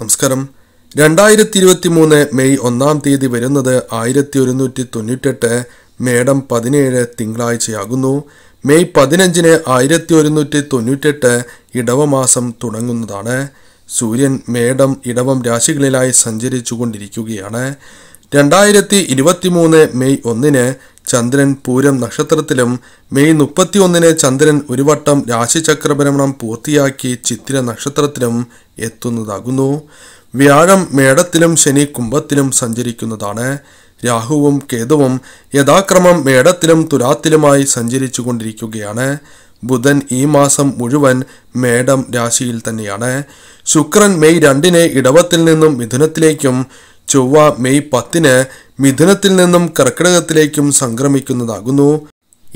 നമസ്കാരം രണ്ടായിരത്തി ഇരുപത്തി മൂന്ന് മെയ് ഒന്നാം തീയതി വരുന്നത് ആയിരത്തി ഒരുന്നൂറ്റി തൊണ്ണൂറ്റെട്ട് മേടം പതിനേഴ് തിങ്കളാഴ്ചയാകുന്നു മെയ് പതിനഞ്ചിന് ആയിരത്തി ഒരുന്നൂറ്റി തൊണ്ണൂറ്റെട്ട് ഇടവമാസം തുടങ്ങുന്നതാണ് സൂര്യൻ മേടം ഇടവം രാശികളിലായി സഞ്ചരിച്ചു കൊണ്ടിരിക്കുകയാണ് രണ്ടായിരത്തി ഇരുപത്തി മൂന്ന് മെയ് ഒന്നിന് ചന്ദ്രൻ പൂരം നക്ഷത്രത്തിലും മെയ് മുപ്പത്തിയൊന്നിന് ചന്ദ്രൻ ഒരു വട്ടം രാശിചക്രഭ്രമണം പൂർത്തിയാക്കി ചിത്തിര നക്ഷത്രത്തിലും എത്തുന്നതാകുന്നു വ്യാഴം മേടത്തിലും ശനി കുംഭത്തിലും സഞ്ചരിക്കുന്നതാണ് രാഹുവും കേതുവും യഥാക്രമം മേടത്തിലും തുലാത്തിലുമായി സഞ്ചരിച്ചു കൊണ്ടിരിക്കുകയാണ് ബുധൻ ഈ മാസം മുഴുവൻ മേടം രാശിയിൽ തന്നെയാണ് ശുക്രൻ മെയ് രണ്ടിന് ഇടവത്തിൽ നിന്നും മിഥുനത്തിലേക്കും ചൊവ്വ മെയ് പത്തിന് മിഥുനത്തിൽ നിന്നും കർക്കിടകത്തിലേക്കും സംക്രമിക്കുന്നതാകുന്നു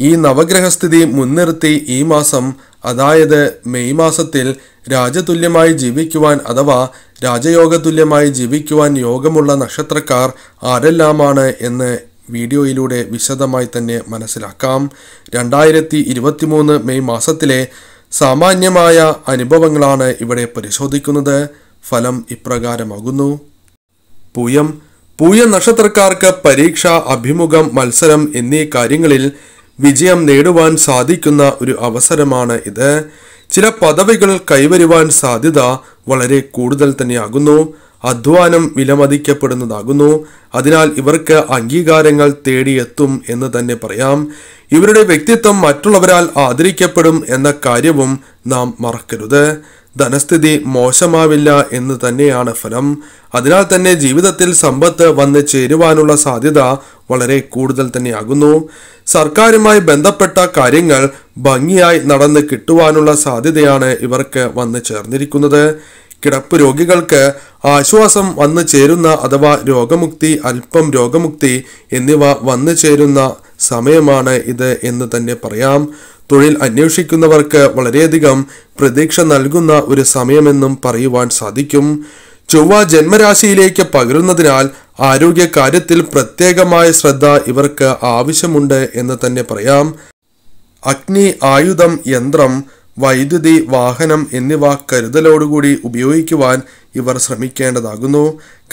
ഈ നവഗ്രഹസ്ഥിതി മുൻനിർത്തി ഈ മാസം അതായത് മെയ് മാസത്തിൽ രാജതുല്യമായി ജീവിക്കുവാൻ അഥവാ രാജയോഗതുല്യമായി ജീവിക്കുവാൻ യോഗമുള്ള നക്ഷത്രക്കാർ ആരെല്ലാമാണ് എന്ന് വീഡിയോയിലൂടെ വിശദമായി തന്നെ മനസ്സിലാക്കാം രണ്ടായിരത്തി ഇരുപത്തിമൂന്ന് മെയ് മാസത്തിലെ സാമാന്യമായ അനുഭവങ്ങളാണ് ഇവിടെ പരിശോധിക്കുന്നത് ഫലം ഇപ്രകാരമാകുന്നു പൂയം പൂയ നക്ഷത്രക്കാർക്ക് പരീക്ഷ അഭിമുഖം മത്സരം എന്നീ കാര്യങ്ങളിൽ വിജയം നേടുവാൻ സാധിക്കുന്ന ഒരു അവസരമാണ് ഇത് ചില പദവികൾ കൈവരുവാൻ സാധ്യത വളരെ കൂടുതൽ തന്നെയാകുന്നു അധ്വാനം വിലമതിക്കപ്പെടുന്നതാകുന്നു അതിനാൽ ഇവർക്ക് അംഗീകാരങ്ങൾ തേടിയെത്തും എന്ന് തന്നെ പറയാം ഇവരുടെ വ്യക്തിത്വം മറ്റുള്ളവരാൽ ആദരിക്കപ്പെടും എന്ന കാര്യവും നാം മറക്കരുത് ധനസ്ഥിതി മോശമാവില്ല എന്ന് തന്നെയാണ് ഫലം അതിനാൽ തന്നെ ജീവിതത്തിൽ സമ്പത്ത് വന്ന് ചേരുവാനുള്ള സാധ്യത വളരെ കൂടുതൽ തന്നെയാകുന്നു സർക്കാരുമായി ബന്ധപ്പെട്ട കാര്യങ്ങൾ ഭംഗിയായി നടന്ന് കിട്ടുവാനുള്ള സാധ്യതയാണ് ഇവർക്ക് വന്ന് ചേർന്നിരിക്കുന്നത് കിടപ്പ് രോഗികൾക്ക് ആശ്വാസം വന്നു ചേരുന്ന അഥവാ രോഗമുക്തി അല്പം രോഗമുക്തി എന്നിവ വന്നു ചേരുന്ന സമയമാണ് ഇത് എന്ന് തന്നെ പറയാം തൊഴിൽ അന്വേഷിക്കുന്നവർക്ക് വളരെയധികം പ്രതീക്ഷ നൽകുന്ന ഒരു സമയമെന്നും പറയുവാൻ സാധിക്കും ചൊവ്വ ജന്മരാശിയിലേക്ക് പകരുന്നതിനാൽ ആരോഗ്യകാര്യത്തിൽ പ്രത്യേകമായ ശ്രദ്ധ ഇവർക്ക് ആവശ്യമുണ്ട് എന്ന് തന്നെ പറയാം അഗ്നി ആയുധം യന്ത്രം വൈദ്യുതി വാഹനം എന്നിവ കരുതലോടുകൂടി ഉപയോഗിക്കുവാൻ ഇവർ ശ്രമിക്കേണ്ടതാകുന്നു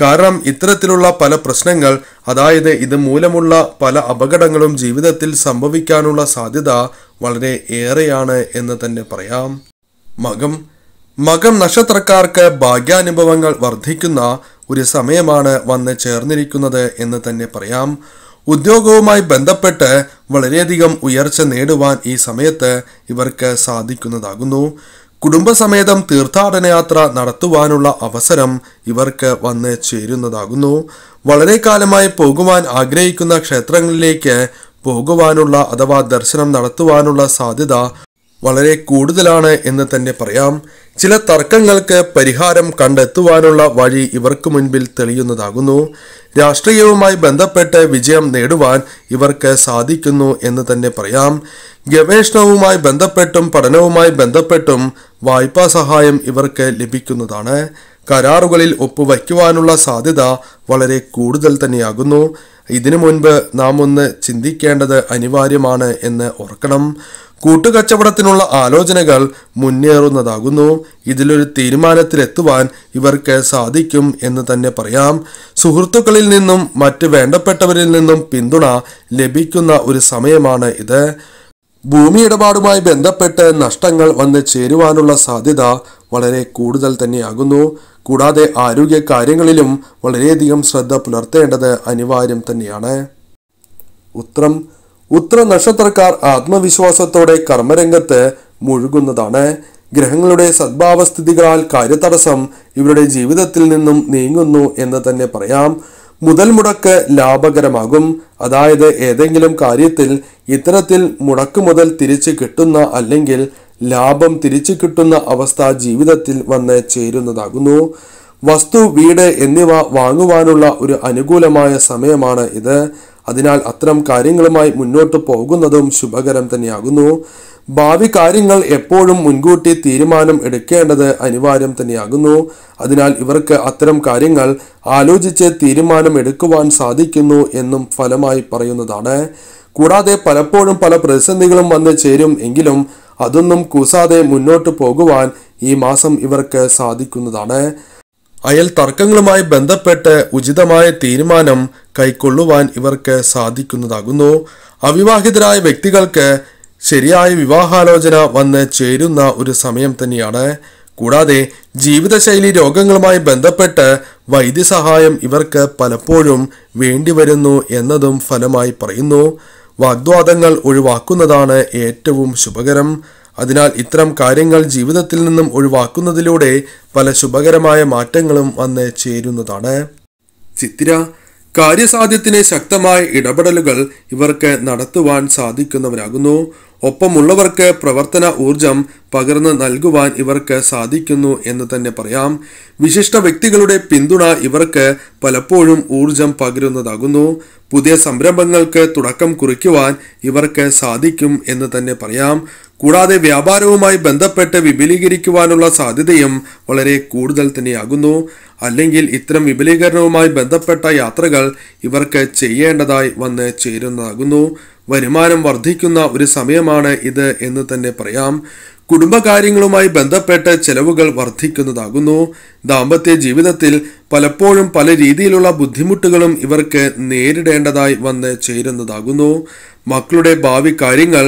കാരണം ഇത്തരത്തിലുള്ള പല പ്രശ്നങ്ങൾ അതായത് ഇത് മൂലമുള്ള പല അപകടങ്ങളും ജീവിതത്തിൽ സംഭവിക്കാനുള്ള സാധ്യത വളരെ ഏറെയാണ് എന്ന് തന്നെ പറയാം മകം മകം നക്ഷത്രക്കാർക്ക് ഭാഗ്യാനുഭവങ്ങൾ വർദ്ധിക്കുന്ന ഒരു സമയമാണ് വന്ന് ചേർന്നിരിക്കുന്നത് എന്ന് തന്നെ പറയാം ഉദ്യോഗവുമായി ബന്ധപ്പെട്ട് വളരെയധികം ഉയർച്ച നേടുവാൻ ഈ സമയത്ത് ഇവർക്ക് സാധിക്കുന്നതാകുന്നു കുടുംബസമേതം തീർത്ഥാടന യാത്ര നടത്തുവാനുള്ള അവസരം ഇവർക്ക് വന്ന് ചേരുന്നതാകുന്നു വളരെ കാലമായി പോകുവാൻ ആഗ്രഹിക്കുന്ന ക്ഷേത്രങ്ങളിലേക്ക് പോകുവാനുള്ള അഥവാ ദർശനം നടത്തുവാനുള്ള സാധ്യത വളരെ കൂടുതലാണ് എന്ന് തന്നെ പറയാം ചില തർക്കങ്ങൾക്ക് പരിഹാരം കണ്ടെത്തുവാനുള്ള വഴി ഇവർക്ക് മുൻപിൽ തെളിയുന്നതാകുന്നു രാഷ്ട്രീയവുമായി ബന്ധപ്പെട്ട് വിജയം നേടുവാൻ ഇവർക്ക് സാധിക്കുന്നു എന്ന് തന്നെ പറയാം ഗവേഷണവുമായി ബന്ധപ്പെട്ടും പഠനവുമായി ബന്ധപ്പെട്ടും വായ്പാ സഹായം ഇവർക്ക് ലഭിക്കുന്നതാണ് കരാറുകളിൽ ഒപ്പുവയ്ക്കുവാനുള്ള സാധ്യത വളരെ കൂടുതൽ തന്നെയാകുന്നു ഇതിനു മുൻപ് നാം ഒന്ന് ചിന്തിക്കേണ്ടത് അനിവാര്യമാണ് എന്ന് ഓർക്കണം കൂട്ടുകച്ചവടത്തിനുള്ള ആലോചനകൾ മുന്നേറുന്നതാകുന്നു ഇതിലൊരു തീരുമാനത്തിലെത്തുവാൻ ഇവർക്ക് സാധിക്കും എന്ന് തന്നെ പറയാം സുഹൃത്തുക്കളിൽ നിന്നും മറ്റ് വേണ്ടപ്പെട്ടവരിൽ നിന്നും പിന്തുണ ലഭിക്കുന്ന ഒരു സമയമാണ് ഇത് ഭൂമി ഇടപാടുമായി ബന്ധപ്പെട്ട് നഷ്ടങ്ങൾ വന്ന് ചേരുവാനുള്ള സാധ്യത വളരെ കൂടുതൽ തന്നെയാകുന്നു കൂടാതെ ആരോഗ്യ കാര്യങ്ങളിലും വളരെയധികം ശ്രദ്ധ പുലർത്തേണ്ടത് അനിവാര്യം തന്നെയാണ് ഉത്രം ഉത്ര നക്ഷത്രക്കാർ ആത്മവിശ്വാസത്തോടെ കർമ്മരംഗത്ത് മുഴുകുന്നതാണ് ഗ്രഹങ്ങളുടെ സദ്ഭാവസ്ഥിതികളാൽ കാര്യതടസ്സം ഇവരുടെ ജീവിതത്തിൽ നിന്നും നീങ്ങുന്നു എന്ന് തന്നെ പറയാം മുതൽ മുടക്ക് ലാഭകരമാകും അതായത് ഏതെങ്കിലും കാര്യത്തിൽ ഇത്തരത്തിൽ മുടക്ക് മുതൽ തിരിച്ചു കിട്ടുന്ന അല്ലെങ്കിൽ ലാഭം തിരിച്ചു കിട്ടുന്ന അവസ്ഥ ജീവിതത്തിൽ വന്ന് ചേരുന്നതാകുന്നു വസ്തു വീട് എന്നിവ വാങ്ങുവാനുള്ള ഒരു അനുകൂലമായ സമയമാണ് ഇത് അതിനാൽ അത്തരം കാര്യങ്ങളുമായി മുന്നോട്ട് പോകുന്നതും ശുഭകരം തന്നെയാകുന്നു ഭാവി കാര്യങ്ങൾ എപ്പോഴും മുൻകൂട്ടി തീരുമാനം എടുക്കേണ്ടത് അനിവാര്യം തന്നെയാകുന്നു അതിനാൽ ഇവർക്ക് അത്തരം കാര്യങ്ങൾ ആലോചിച്ച് തീരുമാനം എടുക്കുവാൻ സാധിക്കുന്നു എന്നും ഫലമായി പറയുന്നതാണ് കൂടാതെ പലപ്പോഴും പല പ്രതിസന്ധികളും വന്ന് ചേരും എങ്കിലും അതൊന്നും കൂസാതെ മുന്നോട്ട് പോകുവാൻ ഈ മാസം ഇവർക്ക് സാധിക്കുന്നതാണ് അയൽ തർക്കങ്ങളുമായി ബന്ധപ്പെട്ട് ഉചിതമായ തീരുമാനം കൈക്കൊള്ളുവാൻ ഇവർക്ക് സാധിക്കുന്നതാകുന്നു അവിവാഹിതരായ വ്യക്തികൾക്ക് ശരിയായ വിവാഹാലോചന വന്ന് ചേരുന്ന ഒരു സമയം തന്നെയാണ് കൂടാതെ ജീവിതശൈലി രോഗങ്ങളുമായി ബന്ധപ്പെട്ട് വൈദ്യസഹായം ഇവർക്ക് പലപ്പോഴും വേണ്ടിവരുന്നു എന്നതും ഫലമായി പറയുന്നു വാഗ്വാദങ്ങൾ ഒഴിവാക്കുന്നതാണ് ഏറ്റവും ശുഭകരം അതിനാൽ ഇത്തരം കാര്യങ്ങൾ ജീവിതത്തിൽ നിന്നും ഒഴിവാക്കുന്നതിലൂടെ പല ശുഭകരമായ മാറ്റങ്ങളും വന്ന് ചേരുന്നതാണ് ചിത്തിര കാര്യസാധ്യത്തിന് ശക്തമായ ഇടപെടലുകൾ ഇവർക്ക് നടത്തുവാൻ സാധിക്കുന്നവരാകുന്നു ഒപ്പമുള്ളവർക്ക് പ്രവർത്തന ഊർജം പകർന്നു നൽകുവാൻ ഇവർക്ക് സാധിക്കുന്നു എന്ന് തന്നെ പറയാം വിശിഷ്ട വ്യക്തികളുടെ പിന്തുണ ഇവർക്ക് പലപ്പോഴും ഊർജം പകരുന്നതാകുന്നു പുതിയ സംരംഭങ്ങൾക്ക് തുടക്കം കുറിക്കുവാൻ ഇവർക്ക് സാധിക്കും എന്ന് തന്നെ പറയാം കൂടാതെ വ്യാപാരവുമായി ബന്ധപ്പെട്ട് വിപുലീകരിക്കുവാനുള്ള സാധ്യതയും വളരെ കൂടുതൽ തന്നെയാകുന്നു അല്ലെങ്കിൽ ഇത്തരം വിപുലീകരണവുമായി ബന്ധപ്പെട്ട യാത്രകൾ ഇവർക്ക് ചെയ്യേണ്ടതായി വന്ന് ചേരുന്നതാകുന്നു വരുമാനം വർദ്ധിക്കുന്ന ഒരു സമയമാണ് ഇത് എന്ന് തന്നെ പറയാം കുടുംബകാര്യങ്ങളുമായി ബന്ധപ്പെട്ട ചെലവുകൾ വർദ്ധിക്കുന്നതാകുന്നു ദാമ്പത്യ ജീവിതത്തിൽ പലപ്പോഴും പല രീതിയിലുള്ള ബുദ്ധിമുട്ടുകളും ഇവർക്ക് നേരിടേണ്ടതായി വന്ന് ചേരുന്നതാകുന്നു മക്കളുടെ ഭാവി കാര്യങ്ങൾ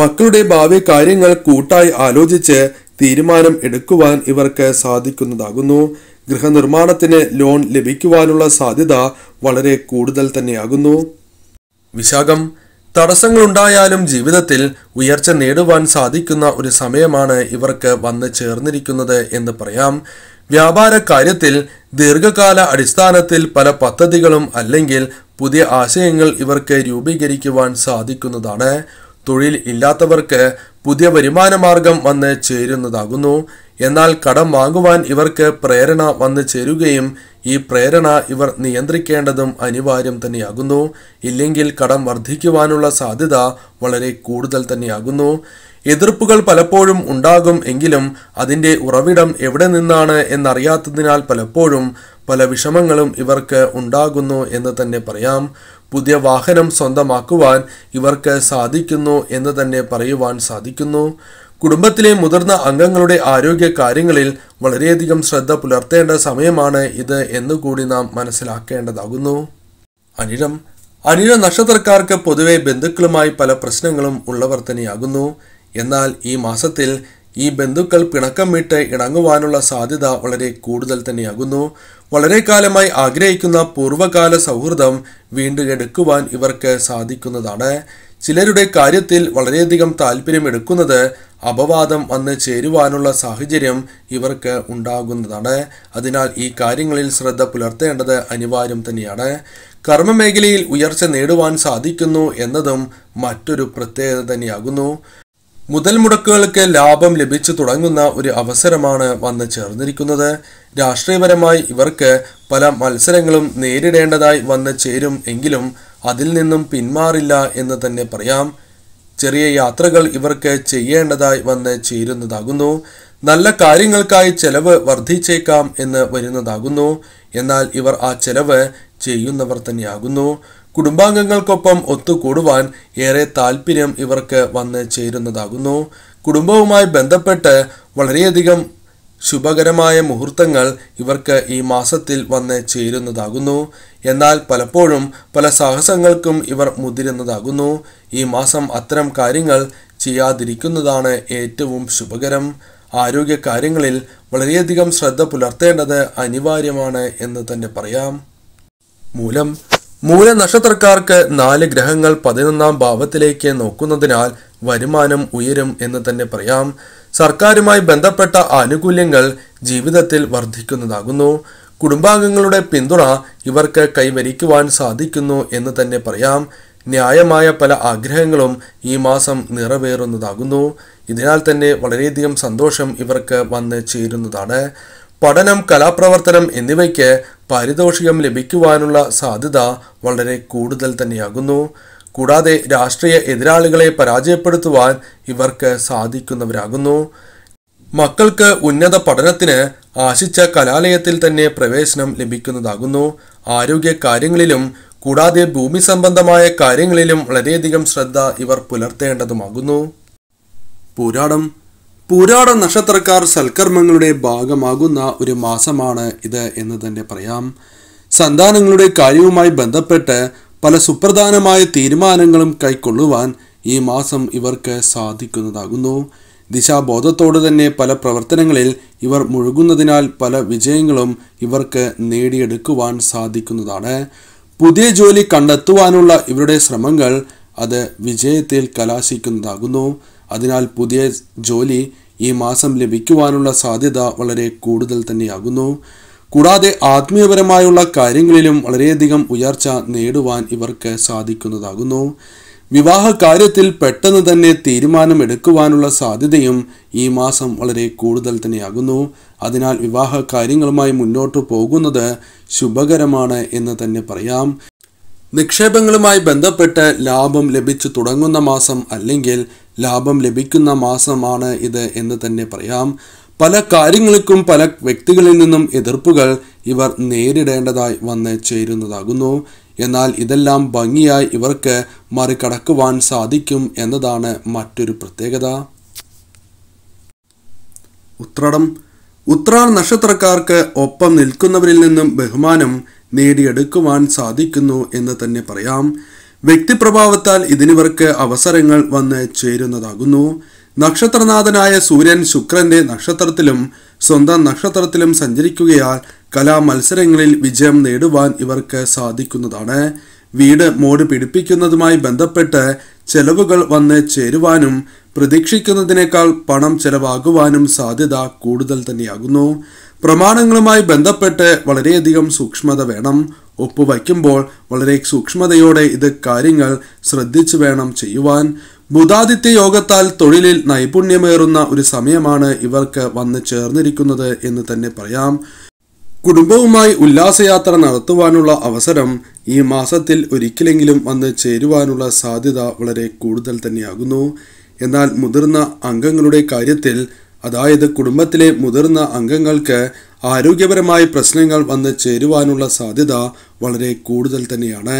മക്കളുടെ ഭാവി കാര്യങ്ങൾ കൂട്ടായി ആലോചിച്ച് തീരുമാനം എടുക്കുവാൻ ഇവർക്ക് സാധിക്കുന്നതാകുന്നു ഗൃഹനിർമ്മാണത്തിന് ലോൺ ലഭിക്കുവാനുള്ള സാധ്യത വളരെ കൂടുതൽ തന്നെയാകുന്നു വിശാഖം തടസ്സങ്ങളുണ്ടായാലും ജീവിതത്തിൽ ഉയർച്ച നേടുവാൻ സാധിക്കുന്ന ഒരു സമയമാണ് ഇവർക്ക് വന്ന് ചേർന്നിരിക്കുന്നത് എന്ന് പറയാം വ്യാപാര കാര്യത്തിൽ ദീർഘകാല അടിസ്ഥാനത്തിൽ പല പദ്ധതികളും അല്ലെങ്കിൽ പുതിയ ആശയങ്ങൾ ഇവർക്ക് രൂപീകരിക്കുവാൻ സാധിക്കുന്നതാണ് തൊഴിൽ ഇല്ലാത്തവർക്ക് പുതിയ വരുമാന മാർഗം വന്ന് ചേരുന്നതാകുന്നു എന്നാൽ കടം വാങ്ങുവാൻ ഇവർക്ക് പ്രേരണ വന്നു ചേരുകയും ഈ പ്രേരണ ഇവർ നിയന്ത്രിക്കേണ്ടതും അനിവാര്യം തന്നെയാകുന്നു ഇല്ലെങ്കിൽ കടം വർദ്ധിക്കുവാനുള്ള സാധ്യത വളരെ കൂടുതൽ തന്നെയാകുന്നു എതിർപ്പുകൾ പലപ്പോഴും ഉണ്ടാകും എങ്കിലും അതിൻ്റെ ഉറവിടം എവിടെ നിന്നാണ് എന്നറിയാത്തതിനാൽ പലപ്പോഴും പല വിഷമങ്ങളും ഇവർക്ക് ഉണ്ടാകുന്നു എന്ന് തന്നെ പറയാം പുതിയ വാഹനം സ്വന്തമാക്കുവാൻ ഇവർക്ക് സാധിക്കുന്നു എന്ന് തന്നെ പറയുവാൻ സാധിക്കുന്നു കുടുംബത്തിലെ മുതിർന്ന അംഗങ്ങളുടെ ആരോഗ്യ കാര്യങ്ങളിൽ വളരെയധികം ശ്രദ്ധ പുലർത്തേണ്ട സമയമാണ് ഇത് എന്നുകൂടി നാം മനസ്സിലാക്കേണ്ടതാകുന്നു അനിഴം അനിഴ നക്ഷത്രക്കാർക്ക് പൊതുവെ ബന്ധുക്കളുമായി പല പ്രശ്നങ്ങളും ഉള്ളവർ തന്നെയാകുന്നു എന്നാൽ ഈ മാസത്തിൽ ഈ ബന്ധുക്കൾ പിണക്കം വിട്ട് ഇണങ്ങുവാനുള്ള സാധ്യത വളരെ കൂടുതൽ തന്നെയാകുന്നു വളരെ കാലമായി ആഗ്രഹിക്കുന്ന പൂർവ്വകാല സൗഹൃദം വീണ്ടെടുക്കുവാൻ ഇവർക്ക് സാധിക്കുന്നതാണ് ചിലരുടെ കാര്യത്തിൽ വളരെയധികം താല്പര്യമെടുക്കുന്നത് അപവാദം വന്ന് ചേരുവാനുള്ള സാഹചര്യം ഇവർക്ക് ഉണ്ടാകുന്നതാണ് അതിനാൽ ഈ കാര്യങ്ങളിൽ ശ്രദ്ധ പുലർത്തേണ്ടത് അനിവാര്യം തന്നെയാണ് കർമ്മമേഖലയിൽ ഉയർച്ച നേടുവാൻ സാധിക്കുന്നു എന്നതും മറ്റൊരു പ്രത്യേകത തന്നെയാകുന്നു മുതൽ മുടക്കുകൾക്ക് ലാഭം ലഭിച്ചു തുടങ്ങുന്ന ഒരു അവസരമാണ് വന്ന് ചേർന്നിരിക്കുന്നത് രാഷ്ട്രീയപരമായി ഇവർക്ക് പല മത്സരങ്ങളും നേരിടേണ്ടതായി വന്ന് ചേരും എങ്കിലും അതിൽ നിന്നും പിന്മാറില്ല എന്ന് തന്നെ പറയാം ചെറിയ യാത്രകൾ ഇവർക്ക് ചെയ്യേണ്ടതായി വന്ന് ചേരുന്നതാകുന്നു നല്ല കാര്യങ്ങൾക്കായി ചെലവ് വർദ്ധിച്ചേക്കാം എന്ന് വരുന്നതാകുന്നു എന്നാൽ ഇവർ ആ ചെലവ് ചെയ്യുന്നവർ തന്നെയാകുന്നു കുടുംബാംഗങ്ങൾക്കൊപ്പം ഒത്തുകൂടുവാൻ ഏറെ താല്പര്യം ഇവർക്ക് വന്ന് ചേരുന്നതാകുന്നു കുടുംബവുമായി ബന്ധപ്പെട്ട് വളരെയധികം ശുഭകരമായ മുഹൂർത്തങ്ങൾ ഇവർക്ക് ഈ മാസത്തിൽ വന്ന് ചേരുന്നതാകുന്നു എന്നാൽ പലപ്പോഴും പല സാഹസങ്ങൾക്കും ഇവർ മുതിരുന്നതാകുന്നു ഈ മാസം അത്തരം കാര്യങ്ങൾ ചെയ്യാതിരിക്കുന്നതാണ് ഏറ്റവും ശുഭകരം ആരോഗ്യ കാര്യങ്ങളിൽ വളരെയധികം ശ്രദ്ധ പുലർത്തേണ്ടത് അനിവാര്യമാണ് എന്ന് തന്നെ പറയാം മൂലം മൂലനക്ഷത്രക്കാർക്ക് നാല് ഗ്രഹങ്ങൾ പതിനൊന്നാം ഭാവത്തിലേക്ക് നോക്കുന്നതിനാൽ വരുമാനം ഉയരും എന്ന് തന്നെ പറയാം സർക്കാരുമായി ബന്ധപ്പെട്ട ആനുകൂല്യങ്ങൾ ജീവിതത്തിൽ വർദ്ധിക്കുന്നതാകുന്നു കുടുംബാംഗങ്ങളുടെ പിന്തുണ ഇവർക്ക് കൈവരിക്കുവാൻ സാധിക്കുന്നു എന്ന് തന്നെ പറയാം ന്യായമായ പല ആഗ്രഹങ്ങളും ഈ മാസം നിറവേറുന്നതാകുന്നു ഇതിനാൽ തന്നെ വളരെയധികം സന്തോഷം ഇവർക്ക് വന്ന് ചേരുന്നതാണ് പഠനം കലാപ്രവർത്തനം എന്നിവയ്ക്ക് പാരിതോഷികം ലഭിക്കുവാനുള്ള സാധ്യത വളരെ കൂടുതൽ തന്നെയാകുന്നു കൂടാതെ രാഷ്ട്രീയ എതിരാളികളെ പരാജയപ്പെടുത്തുവാൻ ഇവർക്ക് സാധിക്കുന്നവരാകുന്നു മക്കൾക്ക് ഉന്നത പഠനത്തിന് ആശിച്ച കലാലയത്തിൽ തന്നെ പ്രവേശനം ലഭിക്കുന്നതാകുന്നു ആരോഗ്യ കാര്യങ്ങളിലും കൂടാതെ ഭൂമി സംബന്ധമായ കാര്യങ്ങളിലും വളരെയധികം ശ്രദ്ധ ഇവർ പുലർത്തേണ്ടതുമാകുന്നു പോരാടം പൂരാട നക്ഷത്രക്കാർ സൽക്കർമ്മങ്ങളുടെ ഭാഗമാകുന്ന ഒരു മാസമാണ് ഇത് എന്ന് തന്നെ പറയാം സന്താനങ്ങളുടെ കാര്യവുമായി ബന്ധപ്പെട്ട് പല സുപ്രധാനമായ തീരുമാനങ്ങളും കൈക്കൊള്ളുവാൻ ഈ മാസം ഇവർക്ക് സാധിക്കുന്നതാകുന്നു ദിശാബോധത്തോടെ തന്നെ പല പ്രവർത്തനങ്ങളിൽ ഇവർ മുഴുകുന്നതിനാൽ പല വിജയങ്ങളും ഇവർക്ക് നേടിയെടുക്കുവാൻ സാധിക്കുന്നതാണ് പുതിയ ജോലി കണ്ടെത്തുവാനുള്ള ഇവരുടെ ശ്രമങ്ങൾ അത് വിജയത്തിൽ കലാശിക്കുന്നതാകുന്നു അതിനാൽ പുതിയ ജോലി ഈ മാസം ലഭിക്കുവാനുള്ള സാധ്യത വളരെ കൂടുതൽ തന്നെയാകുന്നു കൂടാതെ ആത്മീയപരമായുള്ള കാര്യങ്ങളിലും വളരെയധികം ഉയർച്ച നേടുവാൻ ഇവർക്ക് സാധിക്കുന്നതാകുന്നു വിവാഹ കാര്യത്തിൽ പെട്ടെന്ന് തന്നെ തീരുമാനം എടുക്കുവാനുള്ള സാധ്യതയും ഈ മാസം വളരെ കൂടുതൽ തന്നെയാകുന്നു അതിനാൽ വിവാഹ കാര്യങ്ങളുമായി മുന്നോട്ട് പോകുന്നത് ശുഭകരമാണ് എന്ന് തന്നെ പറയാം നിക്ഷേപങ്ങളുമായി ബന്ധപ്പെട്ട് ലാഭം ലഭിച്ചു തുടങ്ങുന്ന മാസം അല്ലെങ്കിൽ ലാഭം ലഭിക്കുന്ന മാസമാണ് ഇത് എന്ന് തന്നെ പറയാം പല കാര്യങ്ങൾക്കും പല വ്യക്തികളിൽ നിന്നും എതിർപ്പുകൾ ഇവർ നേരിടേണ്ടതായി വന്ന് ചേരുന്നതാകുന്നു എന്നാൽ ഇതെല്ലാം ഭംഗിയായി ഇവർക്ക് മറികടക്കുവാൻ സാധിക്കും എന്നതാണ് മറ്റൊരു പ്രത്യേകത ഉത്രടം ഉത്രാട നക്ഷത്രക്കാർക്ക് ഒപ്പം നിൽക്കുന്നവരിൽ നിന്നും ബഹുമാനം നേടിയെടുക്കുവാൻ സാധിക്കുന്നു എന്ന് തന്നെ പറയാം വ്യക്തിപ്രഭാവത്താൽ ഇതിനിവർക്ക് അവസരങ്ങൾ വന്ന് ചേരുന്നതാകുന്നു നക്ഷത്രനാഥനായ സൂര്യൻ ശുക്രന്റെ നക്ഷത്രത്തിലും സ്വന്തം നക്ഷത്രത്തിലും സഞ്ചരിക്കുകയാൽ മത്സരങ്ങളിൽ വിജയം നേടുവാൻ ഇവർക്ക് സാധിക്കുന്നതാണ് വീട് മോട് പിടിപ്പിക്കുന്നതുമായി ബന്ധപ്പെട്ട് ചെലവുകൾ വന്ന് ചേരുവാനും പ്രതീക്ഷിക്കുന്നതിനേക്കാൾ പണം ചെലവാകുവാനും സാധ്യത കൂടുതൽ തന്നെയാകുന്നു പ്രമാണങ്ങളുമായി ബന്ധപ്പെട്ട് വളരെയധികം സൂക്ഷ്മത വേണം വയ്ക്കുമ്പോൾ വളരെ സൂക്ഷ്മതയോടെ ഇത് കാര്യങ്ങൾ ശ്രദ്ധിച്ചു വേണം ചെയ്യുവാൻ ബുധാദിത്യ യോഗത്താൽ തൊഴിലിൽ നൈപുണ്യമേറുന്ന ഒരു സമയമാണ് ഇവർക്ക് വന്ന് ചേർന്നിരിക്കുന്നത് എന്ന് തന്നെ പറയാം കുടുംബവുമായി ഉല്ലാസയാത്ര നടത്തുവാനുള്ള അവസരം ഈ മാസത്തിൽ ഒരിക്കലെങ്കിലും വന്ന് ചേരുവാനുള്ള സാധ്യത വളരെ കൂടുതൽ തന്നെയാകുന്നു എന്നാൽ മുതിർന്ന അംഗങ്ങളുടെ കാര്യത്തിൽ അതായത് കുടുംബത്തിലെ മുതിർന്ന അംഗങ്ങൾക്ക് ആരോഗ്യപരമായ പ്രശ്നങ്ങൾ വന്ന് ചേരുവാനുള്ള സാധ്യത വളരെ കൂടുതൽ തന്നെയാണ്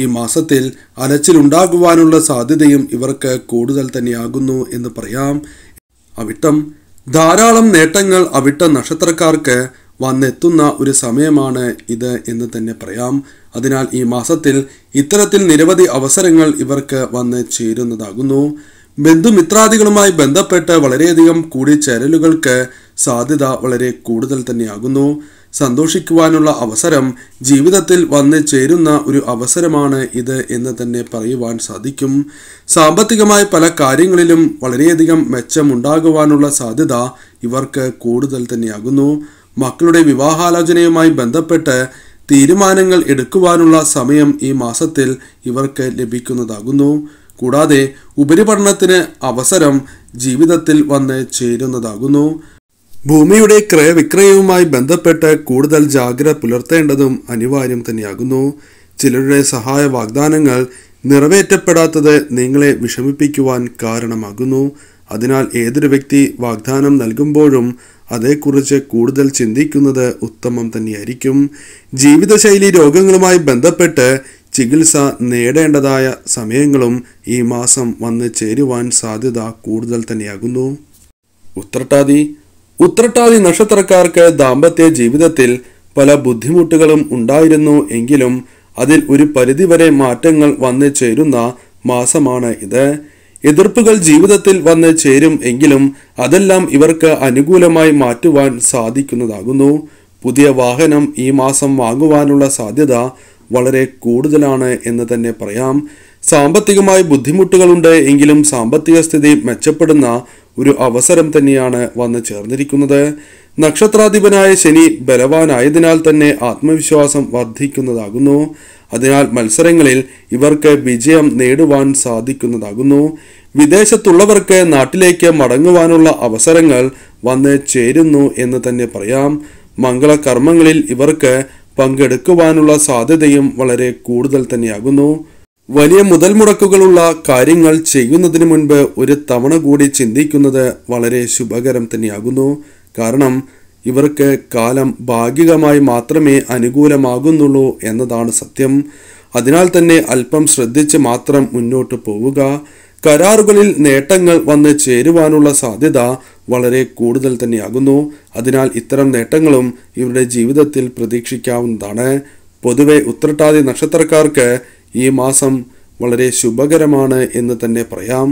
ഈ മാസത്തിൽ അലച്ചിലുണ്ടാകുവാനുള്ള സാധ്യതയും ഇവർക്ക് കൂടുതൽ തന്നെയാകുന്നു എന്ന് പറയാം അവിട്ടം ധാരാളം നേട്ടങ്ങൾ അവിട്ട നക്ഷത്രക്കാർക്ക് വന്നെത്തുന്ന ഒരു സമയമാണ് ഇത് എന്ന് തന്നെ പറയാം അതിനാൽ ഈ മാസത്തിൽ ഇത്തരത്തിൽ നിരവധി അവസരങ്ങൾ ഇവർക്ക് വന്ന് ചേരുന്നതാകുന്നു ബന്ധുമിത്രാദികളുമായി ബന്ധപ്പെട്ട് വളരെയധികം കൂടിച്ചേരലുകൾക്ക് സാധ്യത വളരെ കൂടുതൽ തന്നെയാകുന്നു സന്തോഷിക്കുവാനുള്ള അവസരം ജീവിതത്തിൽ വന്ന് ചേരുന്ന ഒരു അവസരമാണ് ഇത് എന്ന് തന്നെ പറയുവാൻ സാധിക്കും സാമ്പത്തികമായ പല കാര്യങ്ങളിലും വളരെയധികം മെച്ചമുണ്ടാകുവാനുള്ള സാധ്യത ഇവർക്ക് കൂടുതൽ തന്നെയാകുന്നു മക്കളുടെ വിവാഹാലോചനയുമായി ബന്ധപ്പെട്ട് തീരുമാനങ്ങൾ എടുക്കുവാനുള്ള സമയം ഈ മാസത്തിൽ ഇവർക്ക് ലഭിക്കുന്നതാകുന്നു കൂടാതെ ഉപരിപഠനത്തിന് അവസരം ജീവിതത്തിൽ വന്ന് ചേരുന്നതാകുന്നു ഭൂമിയുടെ ക്രയവിക്രയവുമായി ബന്ധപ്പെട്ട് കൂടുതൽ ജാഗ്രത പുലർത്തേണ്ടതും അനിവാര്യം തന്നെയാകുന്നു ചിലരുടെ സഹായ വാഗ്ദാനങ്ങൾ നിറവേറ്റപ്പെടാത്തത് നിങ്ങളെ വിഷമിപ്പിക്കുവാൻ കാരണമാകുന്നു അതിനാൽ ഏതൊരു വ്യക്തി വാഗ്ദാനം നൽകുമ്പോഴും അതേക്കുറിച്ച് കൂടുതൽ ചിന്തിക്കുന്നത് ഉത്തമം തന്നെയായിരിക്കും ജീവിതശൈലി രോഗങ്ങളുമായി ബന്ധപ്പെട്ട് ചികിത്സ നേടേണ്ടതായ സമയങ്ങളും ഈ മാസം വന്ന് ചേരുവാൻ സാധ്യത കൂടുതൽ തന്നെയാകുന്നു ഉത്രട്ടാതി ഉത്രട്ടാതി നക്ഷത്രക്കാർക്ക് ദാമ്പത്യ ജീവിതത്തിൽ പല ബുദ്ധിമുട്ടുകളും ഉണ്ടായിരുന്നു എങ്കിലും അതിൽ ഒരു പരിധിവരെ മാറ്റങ്ങൾ വന്ന് ചേരുന്ന മാസമാണ് ഇത് എതിർപ്പുകൾ ജീവിതത്തിൽ വന്ന് ചേരും എങ്കിലും അതെല്ലാം ഇവർക്ക് അനുകൂലമായി മാറ്റുവാൻ സാധിക്കുന്നതാകുന്നു പുതിയ വാഹനം ഈ മാസം വാങ്ങുവാനുള്ള സാധ്യത വളരെ കൂടുതലാണ് എന്ന് തന്നെ പറയാം സാമ്പത്തികമായി ബുദ്ധിമുട്ടുകളുണ്ട് എങ്കിലും സാമ്പത്തിക സ്ഥിതി മെച്ചപ്പെടുന്ന ഒരു അവസരം തന്നെയാണ് വന്നു ചേർന്നിരിക്കുന്നത് നക്ഷത്രാധിപനായ ശനി ബലവാനായതിനാൽ തന്നെ ആത്മവിശ്വാസം വർദ്ധിക്കുന്നതാകുന്നു അതിനാൽ മത്സരങ്ങളിൽ ഇവർക്ക് വിജയം നേടുവാൻ സാധിക്കുന്നതാകുന്നു വിദേശത്തുള്ളവർക്ക് നാട്ടിലേക്ക് മടങ്ങുവാനുള്ള അവസരങ്ങൾ വന്ന് ചേരുന്നു എന്ന് തന്നെ പറയാം മംഗളകർമ്മങ്ങളിൽ ഇവർക്ക് പങ്കെടുക്കുവാനുള്ള സാധ്യതയും വളരെ കൂടുതൽ തന്നെയാകുന്നു വലിയ മുതൽ മുടക്കുകളുള്ള കാര്യങ്ങൾ ചെയ്യുന്നതിന് മുൻപ് ഒരു തവണ കൂടി ചിന്തിക്കുന്നത് വളരെ ശുഭകരം തന്നെയാകുന്നു കാരണം ഇവർക്ക് കാലം ഭാഗികമായി മാത്രമേ അനുകൂലമാകുന്നുള്ളൂ എന്നതാണ് സത്യം അതിനാൽ തന്നെ അല്പം ശ്രദ്ധിച്ച് മാത്രം മുന്നോട്ട് പോവുക കരാറുകളിൽ നേട്ടങ്ങൾ വന്ന് ചേരുവാനുള്ള സാധ്യത വളരെ കൂടുതൽ തന്നെയാകുന്നു അതിനാൽ ഇത്തരം നേട്ടങ്ങളും ഇവരുടെ ജീവിതത്തിൽ പ്രതീക്ഷിക്കാവുന്നതാണ് പൊതുവെ ഉത്രട്ടാതി നക്ഷത്രക്കാർക്ക് ഈ മാസം വളരെ ശുഭകരമാണ് എന്ന് തന്നെ പറയാം